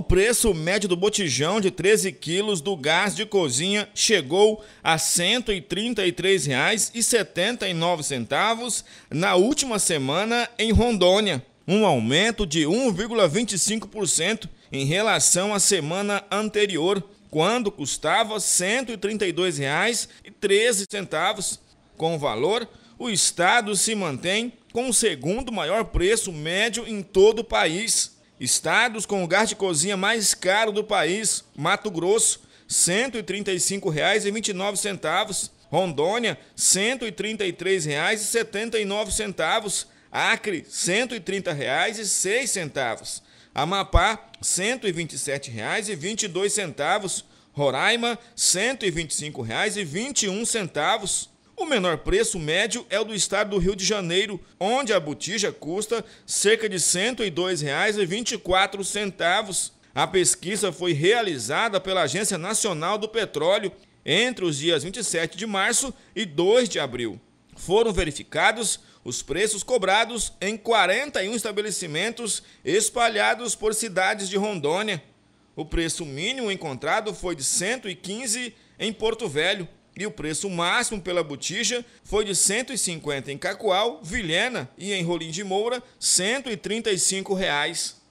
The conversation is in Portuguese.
O preço médio do botijão de 13 quilos do gás de cozinha chegou a R$ 133,79 na última semana em Rondônia, um aumento de 1,25% em relação à semana anterior, quando custava R$ 132,13. Com o valor, o estado se mantém com o segundo maior preço médio em todo o país. Estados com o gás de cozinha mais caro do país, Mato Grosso, R$ 135,29. Rondônia, R$ 133,79. Acre, R$ 130,06. Amapá, R$ 127,22. Roraima, R$ 125,21. O menor preço médio é o do estado do Rio de Janeiro, onde a botija custa cerca de R$ 102,24. A pesquisa foi realizada pela Agência Nacional do Petróleo entre os dias 27 de março e 2 de abril. Foram verificados os preços cobrados em 41 estabelecimentos espalhados por cidades de Rondônia. O preço mínimo encontrado foi de 115 em Porto Velho e o preço máximo pela botija foi de 150 em Cacoal, Vilhena e em Rolim de Moura, R$ 135. Reais